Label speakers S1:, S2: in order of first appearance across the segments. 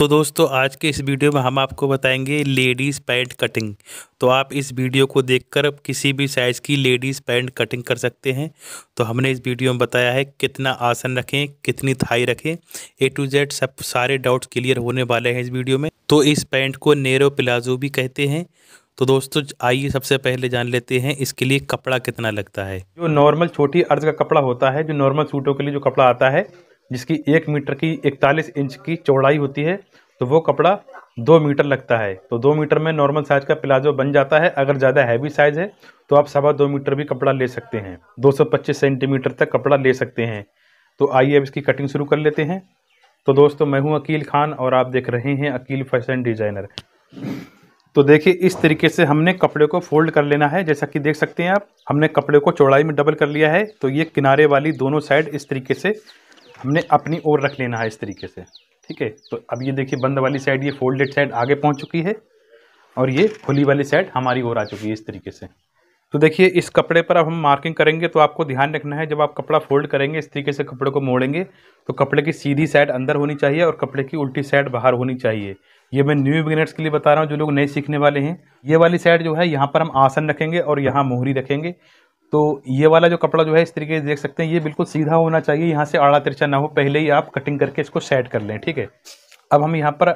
S1: तो दोस्तों आज के इस वीडियो में हम आपको बताएंगे लेडीज़ पैंट कटिंग तो आप इस वीडियो को देखकर किसी भी साइज़ की लेडीज़ पैंट कटिंग कर सकते हैं तो हमने इस वीडियो में बताया है कितना आसन रखें कितनी थाई रखें ए टू जेड सब सारे डाउट्स क्लियर होने वाले हैं इस वीडियो में तो इस पैंट को नेरो प्लाजो भी कहते हैं तो दोस्तों आइए सबसे पहले जान लेते हैं इसके लिए कपड़ा कितना लगता है जो नॉर्मल छोटी अर्ज का कपड़ा होता है जो नॉर्मल सूटों के लिए जो कपड़ा आता है जिसकी एक मीटर की इकतालीस इंच की चौड़ाई होती है तो वो कपड़ा दो मीटर लगता है तो दो मीटर में नॉर्मल साइज़ का प्लाजो बन जाता है अगर ज़्यादा हैवी साइज़ है तो आप सवा दो मीटर भी कपड़ा ले सकते हैं 225 सेंटीमीटर तक कपड़ा ले सकते हैं तो आइए अब इसकी कटिंग शुरू कर लेते हैं तो दोस्तों मैं हूं अकील खान और आप देख रहे हैं अकील फैशन डिज़ाइनर तो देखिए इस तरीके से हमने कपड़े को फोल्ड कर लेना है जैसा कि देख सकते हैं आप हमने कपड़े को चौड़ाई में डबल कर लिया है तो ये किनारे वाली दोनों साइड इस तरीके से हमने अपनी ओर रख लेना है इस तरीके से ठीक है तो अब ये देखिए बंद वाली साइड ये फोल्डेड साइड आगे पहुंच चुकी है और ये खुली वाली साइड हमारी ओर आ चुकी है इस तरीके से तो देखिए इस कपड़े पर अब हम मार्किंग करेंगे तो आपको ध्यान रखना है जब आप कपड़ा फोल्ड करेंगे इस तरीके से कपड़े को मोड़ेंगे तो कपड़े की सीधी साइड अंदर होनी चाहिए और कपड़े की उल्टी साइड बाहर होनी चाहिए ये मैं न्यू बिगिनर्स के लिए बता रहा हूँ जो लोग नए सीखने वाले हैं ये वाली साइड जो है यहाँ पर हम आसन रखेंगे और यहाँ मोहरी रखेंगे तो ये वाला जो कपड़ा जो है इस तरीके से देख सकते हैं ये बिल्कुल सीधा होना चाहिए यहाँ से आड़ा तिरछा ना हो पहले ही आप कटिंग करके इसको सेट कर लें ठीक है अब हम यहाँ पर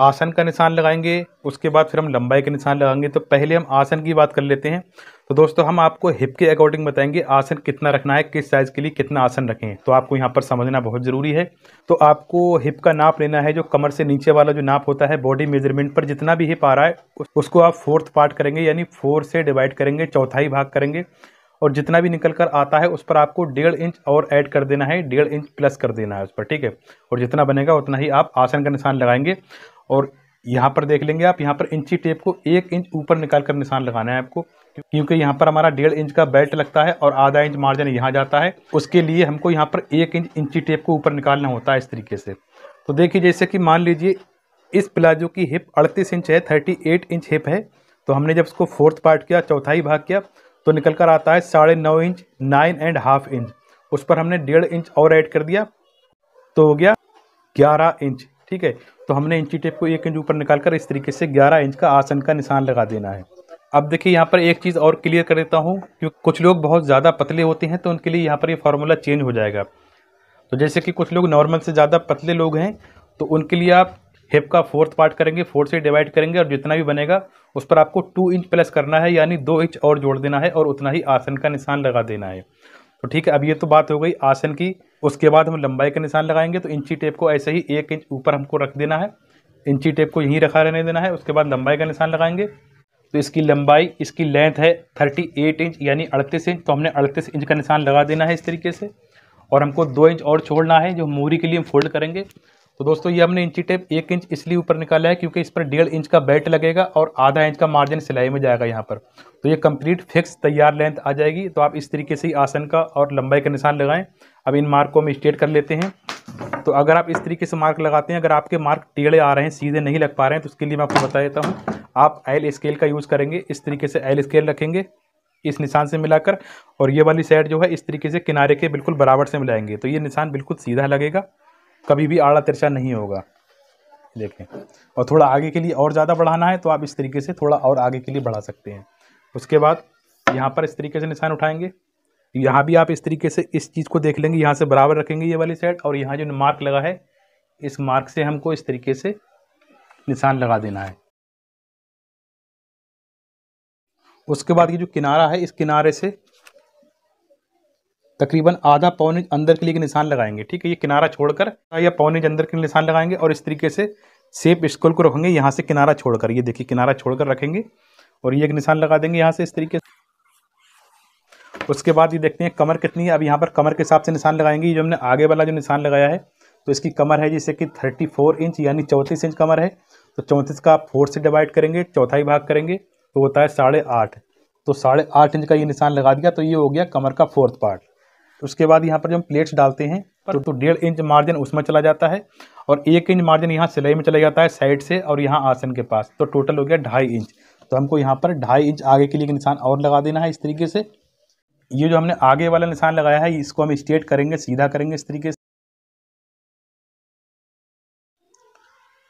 S1: आसन का निशान लगाएंगे उसके बाद फिर हम लंबाई का निशान लगाएंगे तो पहले हम आसन की बात कर लेते हैं तो दोस्तों हम आपको हिप के अकॉर्डिंग बताएंगे आसन कितना रखना है किस साइज़ के लिए कितना आसन रखें तो आपको यहाँ पर समझना बहुत ज़रूरी है तो आपको हिप का नाप लेना है जो कमर से नीचे वाला जो नाप होता है बॉडी मेजरमेंट पर जितना भी हिप आ रहा है उसको आप फोर्थ पार्ट करेंगे यानी फोर से डिवाइड करेंगे चौथाई भाग करेंगे और जितना भी निकल कर आता है उस पर आपको डेढ़ इंच और ऐड कर देना है डेढ़ इंच प्लस कर देना है उस पर ठीक है और जितना बनेगा उतना ही आप आसन का निशान लगाएंगे और यहाँ पर देख लेंगे आप यहाँ पर इंची टेप को एक इंच ऊपर निकाल कर निशान लगाना है आपको क्योंकि यहाँ पर हमारा डेढ़ इंच का बेल्ट लगता है और आधा इंच मार्जिन यहाँ जाता है उसके लिए हमको यहाँ पर एक इंच इंची टेप को ऊपर निकालना होता है इस तरीके से तो देखिए जैसे कि मान लीजिए इस प्लाजो की हिप अड़तीस इंच है थर्टी एट इंच हिप है तो हमने जब उसको फोर्थ पार्ट किया चौथाई भाग किया तो निकल कर आता है साढ़े नौ inch nine and half inch उस पर हमने डेढ़ इंच और ऐड कर दिया तो हो गया ग्यारह इंच ठीक है तो हमने इंची टेप को एक इंच ऊपर निकाल कर इस तरीके से ग्यारह इंच का आसन का निशान लगा देना है अब देखिए यहाँ पर एक चीज़ और क्लियर कर देता हूँ क्योंकि कुछ लोग बहुत ज़्यादा पतले होते हैं तो उनके लिए यहाँ पर ये यह फार्मूला चेंज हो जाएगा तो जैसे कि कुछ लोग नॉर्मल से ज़्यादा पतले लोग हैं तो उनके लिए आप हिप का फोर्थ पार्ट करेंगे फोर्थ से डिवाइड करेंगे और जितना भी बनेगा उस पर आपको टू इंच प्लस करना है यानी दो इंच और जोड़ देना है और उतना ही आसन का निशान लगा देना है तो ठीक है अब ये तो बात हो गई आसन की उसके बाद हम लंबाई का निशान लगाएंगे तो इंची टेप को ऐसे ही एक इंच ऊपर हमको रख देना है इंची टेप को यहीं रखा रहने देना है उसके बाद लंबाई का निशान लगाएंगे तो इसकी लंबाई इसकी लेंथ है थर्टी एट इंच यानी अड़तीस इंच तो हमने अड़तीस इंच का निशान लगा देना है इस तरीके से और हमको दो इंच और छोड़ना है जो मोहरी के लिए हम फोल्ड करेंगे तो दोस्तों ये हमने इंची टेप एक इंच इसलिए ऊपर निकाला है क्योंकि इस पर डेढ़ इंच का बेल्ट लगेगा और आधा इंच का मार्जिन सिलाई में जाएगा यहाँ पर तो ये कंप्लीट फिक्स तैयार लेंथ आ जाएगी तो आप इस तरीके से ही आसन का और लंबाई का निशान लगाएं अब इन मार्क को हम स्ट्रेट कर लेते हैं तो अगर आप इस तरीके से मार्क लगाते हैं अगर आपके मार्क टेढ़े आ रहे हैं सीधे नहीं लग पा रहे हैं तो उसके लिए मैं आपको बता देता हूँ आप एल स्केल का यूज़ करेंगे इस तरीके से एल स्केल रखेंगे इस निशान से मिलाकर और ये वाली साइड जो है इस तरीके से किनारे के बिल्कुल बराबर से मिलाएंगे तो ये निशान बिल्कुल सीधा लगेगा कभी भी आड़ा तिरछा नहीं होगा देखें और थोड़ा आगे के लिए और ज़्यादा बढ़ाना है तो आप इस तरीके से थोड़ा और आगे के लिए बढ़ा सकते हैं उसके बाद यहाँ पर इस तरीके से निशान उठाएंगे यहाँ भी आप इस तरीके से इस चीज़ को देख लेंगे यहाँ से बराबर रखेंगे ये वाली साइड और यहाँ जो मार्क लगा है इस मार्क से हमको इस तरीके से निशान लगा देना है उसके बाद ये जो किनारा है इस किनारे से तकरीबन आधा पौन इंच अंदर के लिए निशान लगाएंगे ठीक है ये किनारा छोड़कर या पौन इंच अंदर के निशान लगाएंगे और इस तरीके से सेप स्कूल को रखेंगे यहाँ से किनारा छोड़कर ये देखिए किनारा छोड़कर रखेंगे और ये एक निशान लगा देंगे यहाँ से इस तरीके से उसके बाद ये देखते हैं कमर कितनी है अब यहाँ पर कमर के हिसाब से निशान लगाएंगे ये जो हमने आगे वाला जो निशान लगाया है तो इसकी कमर है जैसे कि थर्टी फोर इंच यानी चौंतीस इंच कमर है तो चौंतीस का आप फोर से डिवाइड करेंगे चौथाई भाग करेंगे तो होता है साढ़े आठ तो साढ़े आठ इंच का ये निशान लगा दिया तो ये हो गया कमर का फोर्थ पार्ट उसके बाद यहाँ पर जो हम प्लेट्स डालते हैं पर तो, तो डेढ़ इंच मार्जिन उसमें चला जाता है और एक इंच मार्जिन यहाँ सिलाई में चला जाता है साइड से और यहाँ आसन के पास तो टोटल हो गया ढाई इंच तो हमको यहाँ पर ढाई इंच आगे के लिए निशान और लगा देना है इस तरीके से ये जो हमने आगे वाला निशान लगाया है इसको हम स्ट्रेट करेंगे सीधा करेंगे इस तरीके से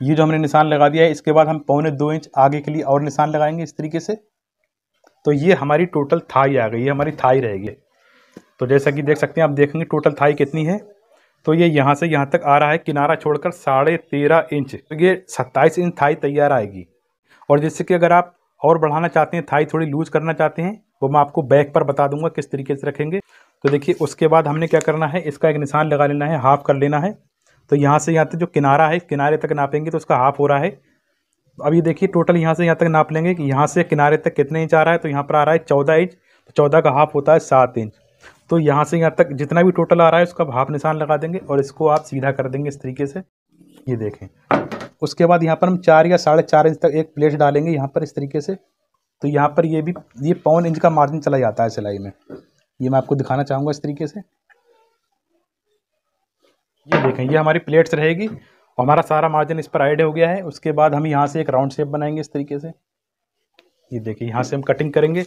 S1: ये जो हमने निशान लगा दिया है इसके बाद हम पौने दो इंच आगे के लिए और निशान लगाएंगे इस तरीके से तो ये हमारी टोटल थाई आ गई ये हमारी थाई रहेगी तो जैसा कि देख सकते हैं आप देखेंगे टोटल थाई कितनी है तो ये यहाँ से यहाँ तक आ रहा है किनारा छोड़कर साढ़े तेरह इंच तो ये सत्ताईस इंच थाई तैयार आएगी और जिससे कि अगर आप और बढ़ाना चाहते हैं थाई थोड़ी लूज करना चाहते हैं वो मैं आपको बैक पर बता दूंगा किस तरीके से रखेंगे तो देखिए उसके बाद हमने क्या करना है इसका एक निशान लगा लेना है हाफ कर लेना है तो यहाँ से यहाँ तक जो किनारा है किनारे तक नापेंगे तो उसका हाफ हो रहा है अब ये देखिए टोटल यहाँ से यहाँ तक नाप लेंगे कि यहाँ से किनारे तक कितने इंच आ रहा है तो यहाँ पर आ रहा है चौदह इंच तो चौदह का हाफ होता है सात इंच तो यहाँ से यहाँ तक जितना भी टोटल आ रहा है उसका भाप निशान लगा देंगे और इसको आप सीधा कर देंगे इस तरीके से ये देखें उसके बाद यहाँ पर हम चार या साढ़े चार इंच तक एक प्लेट डालेंगे यहाँ पर इस तरीके से तो यहाँ पर ये भी ये पौन इंच का मार्जिन चला जाता है सिलाई में ये मैं आपको दिखाना चाहूँगा इस तरीके से ये देखें ये हमारी प्लेट्स रहेगी और हमारा सारा मार्जिन इस पर ऐड हो गया है उसके बाद हम यहाँ से एक राउंड शेप बनाएंगे इस तरीके से ये देखिए यहाँ से हम कटिंग करेंगे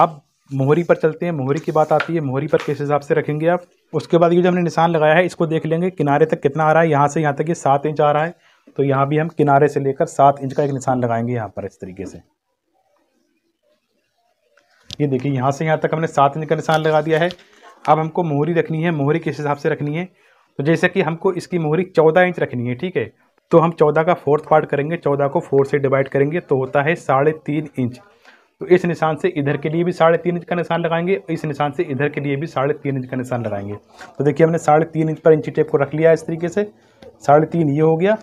S1: अब मोहरी पर चलते हैं मोहरी की बात आती है मोहरी पर किस हिसाब से रखेंगे आप उसके बाद ये जो हमने निशान लगाया है इसको देख लेंगे किनारे तक कितना आ रहा है यहाँ से यहाँ तक ये सात इंच आ रहा है तो यहाँ भी हम किनारे से लेकर सात इंच का एक निशान लगाएंगे यहाँ पर इस तरीके से ये देखिए यहाँ से यहाँ तक हमने सात इंच का निशान लगा दिया है अब हमको मोहरी रखनी है मोहरी किस हिसाब से रखनी है तो जैसे कि हमको इसकी मोहरी चौदह इंच रखनी है ठीक है तो हम चौदह का फोर्थ पार्ट करेंगे चौदह को फोर से डिवाइड करेंगे तो होता है साढ़े तीन इंच तो इस निशान से इधर के लिए भी साढ़े तीन इंच का निशान लगाएंगे इस निशान से इधर के लिए भी साढ़े तीन इंच का निशान लगाएंगे तो देखिए हमने साढ़े तीन इंच पर इंची टेप को रख लिया इस तरीके से साढ़े तीन ये हो गया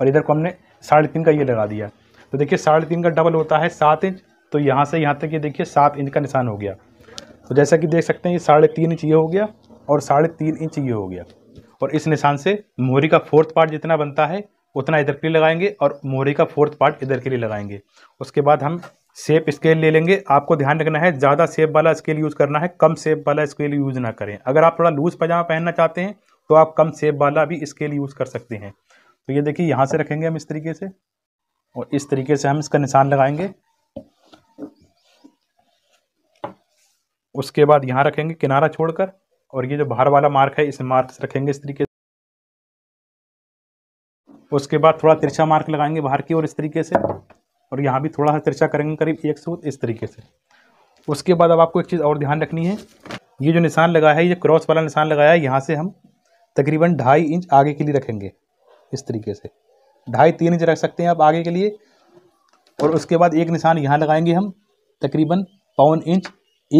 S1: और इधर को हमने साढ़े तीन का ये लगा दिया तो देखिए साढ़े तीन का डबल होता है सात इंच तो यहाँ से यहाँ तक ये देखिए सात इंच का निशान हो गया तो जैसा कि देख सकते हैं ये साढ़े तीन इंच ये हो गया और साढ़े तीन इंच ये हो गया और इस निशान से मोहरी का फोर्थ पार्ट जितना बनता है उतना इधर के लिए लगाएंगे और मोहरी का फोर्थ पार्ट इधर के लिए लगाएंगे उसके बाद हम सेप स्केल ले लेंगे आपको ध्यान रखना है ज़्यादा सेप वाला स्केल यूज़ करना है कम सेप वाला स्केल यूज़ ना करें अगर आप थोड़ा लूज़ पजामा पहनना चाहते हैं तो आप कम सेप वाला भी स्केल यूज़ कर सकते हैं तो ये देखिए यहाँ से रखेंगे हम इस तरीके से और इस तरीके से हम इसका निशान लगाएंगे उसके बाद यहाँ रखेंगे किनारा छोड़कर और ये जो बाहर वाला मार्क है इस मार्क से रखेंगे इस तरीके से उसके बाद थोड़ा तिरछा मार्क लगाएंगे बाहर की और इस तरीके से और यहाँ भी थोड़ा सा तिरछा करेंगे करीब एक सूत इस तरीके से उसके बाद अब आपको एक चीज़ और ध्यान रखनी है ये जो निशान लगाया है ये क्रॉस वाला निशान लगाया है यहाँ से हम तकरीबन ढाई इंच आगे के लिए रखेंगे इस तरीके से ढाई तीन इंच रख सकते हैं आप आगे के लिए और उसके बाद एक निशान यहाँ लगाएंगे हम तकरीबन पौन इंच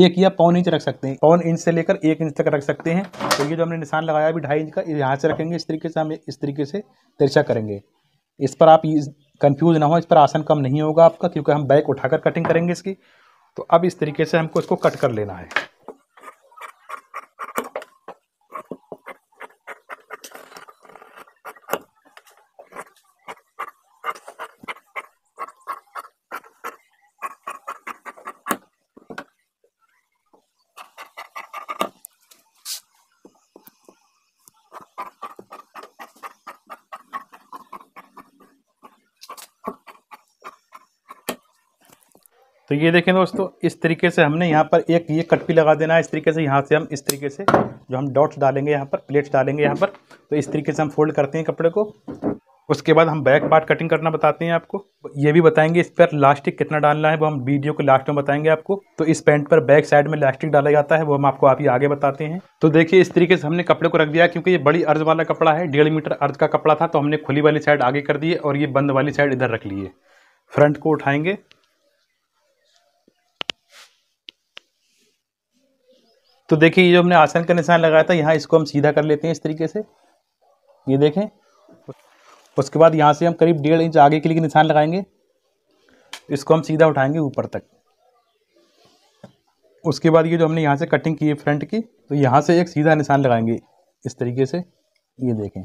S1: एक या पौन इंच रख सकते हैं पौन इंच से लेकर एक इंच तक रख सकते हैं तो ये जो हमने निशान लगाया अभी ढाई इंच का यहाँ से रखेंगे इस तरीके से हम इस तरीके से तिरछा करेंगे इस पर आप कंफ्यूज ना हो इस पर आसन कम नहीं होगा आपका क्योंकि हम बैक उठाकर कटिंग करेंगे इसकी तो अब इस तरीके से हमको इसको कट कर लेना है तो ये देखें दोस्तों इस तरीके से हमने यहाँ पर एक ये कट भी लगा देना है इस तरीके से यहाँ से हम इस तरीके से जो हम डॉट्स डालेंगे यहाँ पर प्लेट्स डालेंगे यहाँ पर तो इस तरीके से हम फोल्ड करते हैं कपड़े को उसके बाद हम बैक पार्ट कटिंग करना बताते हैं आपको ये भी बताएंगे इस पर लास्टिक कितना डालना है वो हम वीडियो के लास्ट में बताएंगे आपको तो इस पैंट पर बैक साइड में लास्टिक डाला जाता है वो हम आपको आप ही आगे बताते हैं तो देखिए इस तरीके से हमने कपड़े को रख दिया क्योंकि ये बड़ी अर्ज वाला कपड़ा है डेढ़ मीटर अर्ज का कपड़ा था तो हमने खुली वाली साइड आगे कर दिए और ये बंद वाली साइड इधर रख लिए फ्रंट को उठाएंगे तो देखिए ये जो हमने आसन का निशान लगाया था यहाँ इसको हम सीधा कर लेते हैं इस तरीके से ये देखें उसके बाद यहाँ से हम करीब डेढ़ इंच आगे के लिए निशान लगाएंगे इसको हम सीधा उठाएंगे ऊपर तक उसके बाद ये जो हमने यहाँ से कटिंग की है फ्रंट की तो यहाँ से एक सीधा निशान लगाएंगे इस तरीके से ये देखें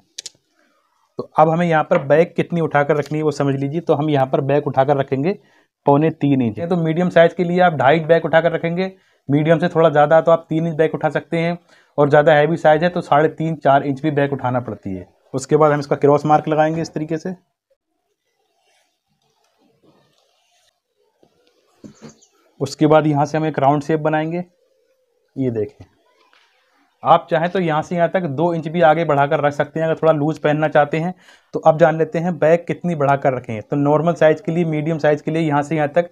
S1: तो अब हमें यहाँ पर बैग कितनी उठाकर रखनी है वो समझ लीजिए तो हम यहाँ पर बैग उठाकर रखेंगे पौने तीन इंच तो मीडियम साइज़ के लिए आप ढाई बैग उठाकर रखेंगे मीडियम से थोड़ा ज़्यादा है तो आप तीन इंच बैक उठा सकते हैं और ज़्यादा हैवी साइज़ है तो साढ़े तीन चार इंच भी बैक उठाना पड़ती है उसके बाद हम इसका क्रॉस मार्क लगाएंगे इस तरीके से उसके बाद यहाँ से हम एक राउंड शेप बनाएंगे ये देखें आप चाहें तो यहाँ से यहाँ तक दो इंच भी आगे बढ़ाकर रख सकते हैं अगर थोड़ा लूज पहनना चाहते हैं तो अब जान लेते हैं बैग कितनी बढ़ाकर रखें तो नॉर्मल साइज़ के लिए मीडियम साइज़ के लिए यहाँ से यहाँ तक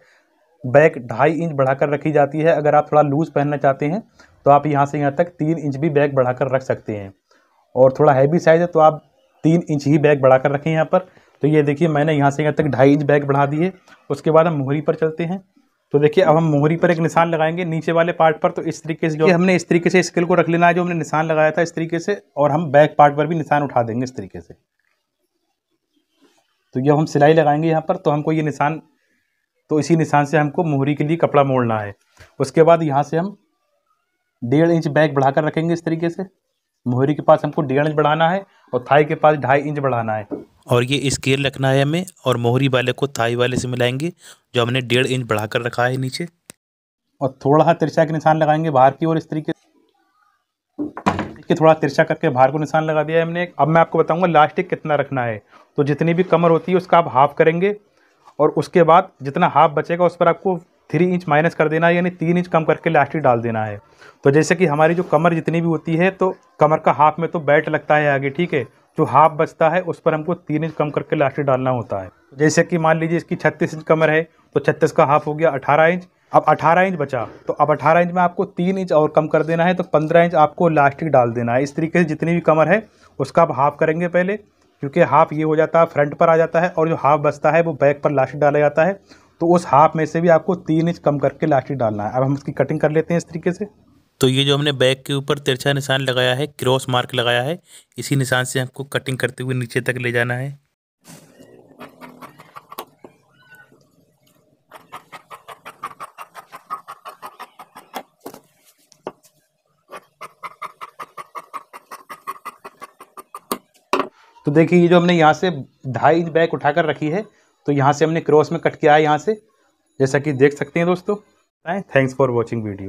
S1: बैक ढाई इंच बढ़ाकर रखी जाती है अगर आप थोड़ा लूज़ पहनना चाहते हैं तो आप यहाँ से यहाँ तक तीन इंच भी बैक बढ़ाकर रख सकते हैं और थोड़ा हैवी साइज़ है तो आप तीन इंच ही बैग बढ़ाकर रखें यहाँ पर तो ये देखिए मैंने यहाँ से यहाँ तक ढाई इंच बैग बढ़ा दिए उसके बाद हम मोहरी पर चलते हैं तो देखिए अब हम मोहरी पर एक निशान लगाएंगे नीचे वाले पार्ट पर तो इस तरीके से जो हमने इस तरीके से स्केल को रख लेना है जो हमने निशान लगाया था इस तरीके से और हम बैक पार्ट पर भी निशान उठा देंगे इस तरीके से तो जब हम सिलाई लगाएंगे यहाँ पर तो हमको ये निशान तो इसी निशान से हमको मोहरी के लिए कपड़ा मोड़ना है उसके बाद यहाँ से हम डेढ़ इंच बैग बढ़ाकर रखेंगे इस तरीके से मोहरी के पास हमको डेढ़ इंच बढ़ाना है और थाई के पास ढाई इंच बढ़ाना है और ये स्केल रखना है हमें और मोहरी वाले को थाई वाले से मिलाएंगे जो हमने डेढ़ इंच बढ़ाकर रखा है नीचे और थोड़ा सा तिरछा के निशान लगाएंगे बाहर की ओर इस तरीके से थोड़ा तिरछा करके बाहर को निशान लगा दिया है हमने अब मैं आपको बताऊंगा लास्टिक कितना रखना है तो जितनी भी कमर होती है उसका आप हाफ करेंगे और उसके बाद जितना हाफ बचेगा उस पर आपको थ्री इंच माइनस कर देना है यानी तीन इंच कम करके लास्टिक डाल देना है तो जैसे कि हमारी जो कमर जितनी भी होती है तो कमर का हाफ में तो बेल्ट लगता है आगे ठीक है जो हाफ बचता है उस पर हमको तीन इंच कम करके लास्टिक डालना होता है जैसे कि मान लीजिए इसकी छत्तीस इंच कमर है तो छत्तीस का हाफ हो गया अठारह इंच अब अठारह इंच बचा तो अब अठारह इंच में आपको तीन इंच और कम कर देना है तो पंद्रह इंच आपको लास्टिक डाल देना है इस तरीके से जितनी भी कमर है उसका आप हाफ करेंगे पहले क्योंकि हाफ ये हो जाता है फ्रंट पर आ जाता है और जो हाफ बचता है वो बैक पर लास्टिक डाला जाता है तो उस हाफ में से भी आपको तीन इंच कम करके लास्टिक डालना है अब हम इसकी कटिंग कर लेते हैं इस तरीके से तो ये जो हमने बैक के ऊपर तिरछा निशान लगाया है क्रॉस मार्क लगाया है इसी निशान से आपको कटिंग करते हुए नीचे तक ले जाना है तो देखिए ये जो हमने यहाँ से ढाई इंच बैक उठाकर रखी है तो यहाँ से हमने क्रॉस में कट किया है यहाँ से जैसा कि देख सकते हैं दोस्तों थैंक्स फॉर वॉचिंग वीडियो